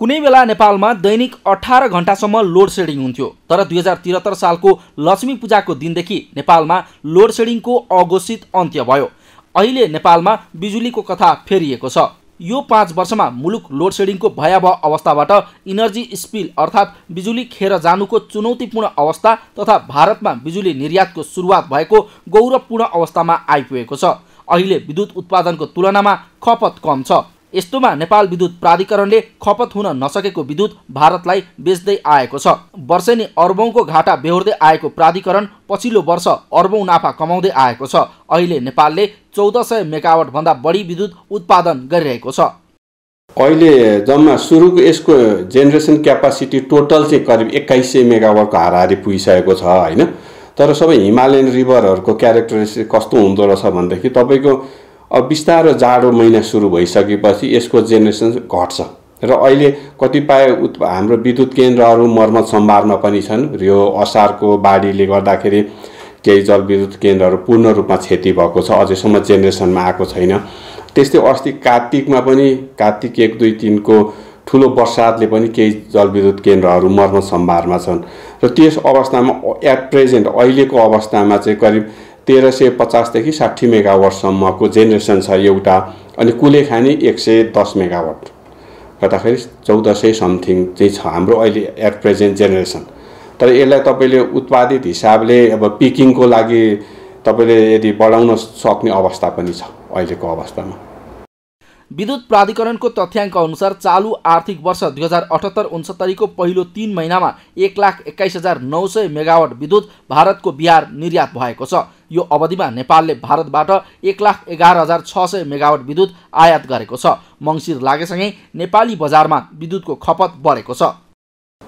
कुनै बेला नेपालमा दैनिक अठार घन्टासम्म लोड सेडिङ हुन्थ्यो तर दुई हजार त्रिहत्तर सालको लक्ष्मी पूजाको दिनदेखि नेपालमा लोड सेडिङको अघोषित अन्त्य भयो अहिले नेपालमा बिजुलीको कथा फेरिएको छ यो पाँच वर्षमा मुलुक लोड सेडिङको भयावह अवस्थाबाट इनर्जी स्पिल अर्थात् बिजुली खेर जानुको चुनौतीपूर्ण अवस्था तथा भारतमा बिजुली निर्यातको सुरुवात भएको गौरवपूर्ण अवस्थामा आइपुगेको छ अहिले विद्युत उत्पादनको तुलनामा खपत कम छ यस्तोमा नेपाल विद्युत प्राधिकरणले खपत हुन नसकेको विद्युत भारतलाई बेच्दै आएको छ वर्षेनी अर्बौँको घाटा बेहोर्दै आएको प्राधिकरण पछिल्लो वर्ष अर्बौँ नाफा कमाउँदै आएको छ अहिले नेपालले चौध सय मेगावटभन्दा बढी विद्युत उत्पादन गरिरहेको छ अहिले जम्मा सुरुको यसको जेनेरेसन क्यापासिटी टोटल चाहिँ करिब एक्काइस सय मेगावटको हाराहारी पुगिसकेको छ होइन तर सबै हिमालयन रिभरहरूको क्यारेक्टरिस्टिक कस्तो हुँदो रहेछ भनेदेखि तपाईँको अब बिस्तारो जाडो महिना सुरु भइसकेपछि यसको जेनेरेसन घट्छ र अहिले कतिपय उत् हाम्रो विद्युत केन्द्रहरू मर्मत सम्भारमा पनि छन् यो असारको बाढीले गर्दाखेरि केही जलविद्युत केन्द्रहरू पूर्ण रूपमा क्षति भएको छ अझैसम्म जेनेरेसनमा आएको छैन त्यस्तै अस्ति कार्तिकमा पनि कार्तिक एक दुई तिनको ठुलो वर्षातले पनि केही जलविद्युत केन्द्रहरू मर्मत सम्भारमा छन् र त्यस अवस्थामा एट प्रेजेन्ट अहिलेको अवस्थामा चाहिँ करिब तेह्र सय पचासदेखि साठी मेगावटसम्मको जेनेरेसन छ एउटा अनि कुले खाने एक सय दस मेगावट गर्दाखेरि चौध सय समथिङ चाहिँ छ हाम्रो अहिले एट प्रेजेन्ट जेनेरेसन तर यसलाई तपाईँले उत्पादित हिसाबले अब पिकिङको लागि तपाईँले यदि बढाउन सक्ने अवस्था पनि छ अहिलेको अवस्थामा विद्युत प्राधिकरणको तथ्याङ्क अनुसार चालु आर्थिक वर्ष दुई हजार अठहत्तर उन्सत्तरीको पहिलो तिन महिनामा एक लाख एक्काइस हजार नौ सय मेगावट विद्युत भारतको बिहार निर्यात भएको छ यो अवधिमा नेपालले भारतबाट एक लाख एघार हजार छ सय मेगावट विद्युत आयात गरेको छ मङ्सिर लागेसँगै नेपाली बजारमा विद्युतको खपत बढेको छ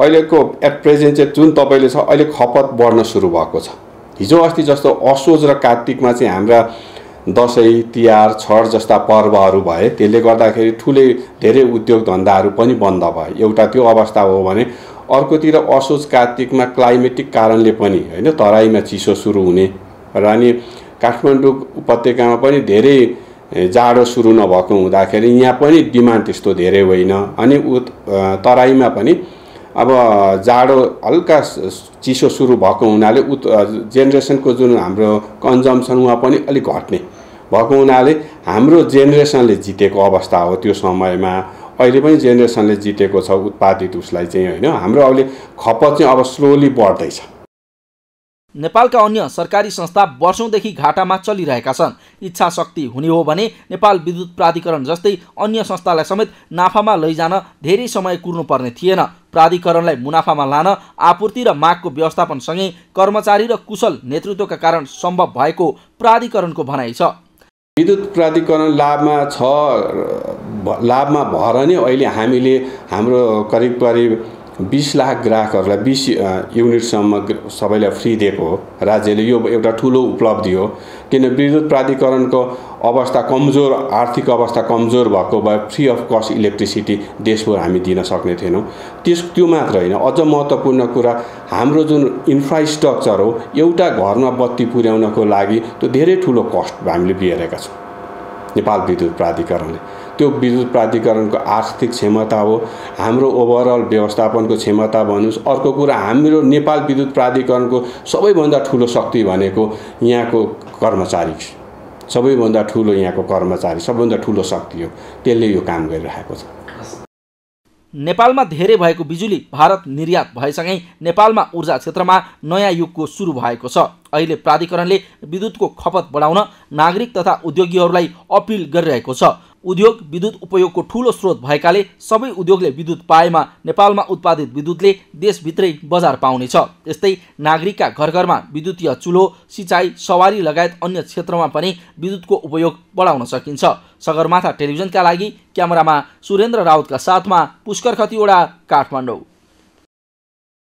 अहिलेको एट प्रेजेन्ट चाहिँ जुन तपाईँले छ अहिले खपत बढ्न सुरु भएको छ हिजो अस्ति जस्तो असोज र कार्तिकमा चाहिँ हाम्रा दसैँ तिहार छठ जस्ता पर्वहरू भए त्यसले गर्दाखेरि ठुलै धेरै उद्योग धन्दाहरू पनि बन्द भए एउटा त्यो अवस्था हो भने अर्कोतिर असोज कार्तिकमा क्लाइमेटिक कारणले पनि होइन तराईमा चिसो सुरु हुने र अनि काठमाडौँ उपत्यकामा पनि धेरै जाडो सुरु नभएको हुँदाखेरि यहाँ पनि डिमान्ड त्यस्तो धेरै होइन अनि उत तराईमा पनि अब जाडो हल्का चिसो सुरु भएको हुनाले उत् जेनेरेसनको जुन हाम्रो कन्जम्सन उहाँ पनि अलिक घट्ने भएको हुनाले हाम्रो जेनेरेसनले जितेको अवस्था हो त्यो समयमा अहिले पनि जेनेरेसनले जितेको छ उत्पादित उसलाई चाहिँ होइन हाम्रो अहिले खपत चाहिँ अब स्लोली बढ्दैछ नेपालका अन्य सरकारी संस्था वर्षौँदेखि घाटामा चलिरहेका छन् इच्छा शक्ति हुने हो भने नेपाल विद्युत प्राधिकरण जस्तै अन्य संस्थालाई समेत नाफामा लैजान धेरै समय कुर्नुपर्ने थिएन प्राधिकरणलाई मुनाफामा लान आपूर्ति र मागको व्यवस्थापनसँगै कर्मचारी र कुशल नेतृत्वका कारण सम्भव भएको प्राधिकरणको भनाइ छ विद्युत प्राधिकरण लाभमा छ लाभमा भएर नै अहिले हामीले हाम्रो करिब करिब बिस लाख ग्राहकहरूलाई बिस युनिटसम्म सबैलाई फ्री दिएको हो राज्यले यो एउटा ठुलो उपलब्धि हो किन विद्युत प्राधिकरणको अवस्था कमजोर आर्थिक अवस्था कमजोर भएको भए फ्री अफ कस्ट इलेक्ट्रिसिटी देशभर हामी दिन सक्ने थिएनौँ त्यस त्यो मात्र होइन अझ महत्त्वपूर्ण कुरा हाम्रो जुन इन्फ्रास्ट्रक्चर हो एउटा घरमा बत्ती पुर्याउनको लागि त्यो धेरै ठुलो कस्ट हामीले बिहारेका छौँ नेपाल विद्युत प्राधिकरणले त्यो विद्युत प्राधिकरणको आर्थिक क्षमता हो हाम्रो ओभरअल व्यवस्थापनको क्षमता भन्नुहोस् अर्को कुरा हाम्रो नेपाल विद्युत प्राधिकरणको सबैभन्दा ठुलो शक्ति भनेको यहाँको कर्मचारी सबैभन्दा ठुलो यहाँको कर्मचारी सबैभन्दा ठुलो शक्ति हो त्यसले यो काम गरिरहेको छ नेपालमा धेरै भएको बिजुली भारत निर्यात भएसँगै नेपालमा ऊर्जा क्षेत्रमा नयाँ युगको सुरु भएको छ अहिले प्राधिकरणले विद्युतको खपत बढाउन नागरिक तथा उद्योगीहरूलाई अपिल गरिरहेको छ उद्योग विद्युत उपयोगको ठूलो स्रोत भएकाले सबै उद्योगले विद्युत पाएमा नेपालमा उत्पादित विद्युतले देशभित्रै बजार पाउनेछ यस्तै नागरिकका घर घरमा विद्युतीय चुलो सिँचाइ सवारी लगायत अन्य क्षेत्रमा पनि विद्युतको उपयोग बढाउन सकिन्छ सगरमाथा टेलिभिजनका लागि क्यामेरामा सुरेन्द्र राउतका साथमा पुष्कर खतिवडा काठमाडौँ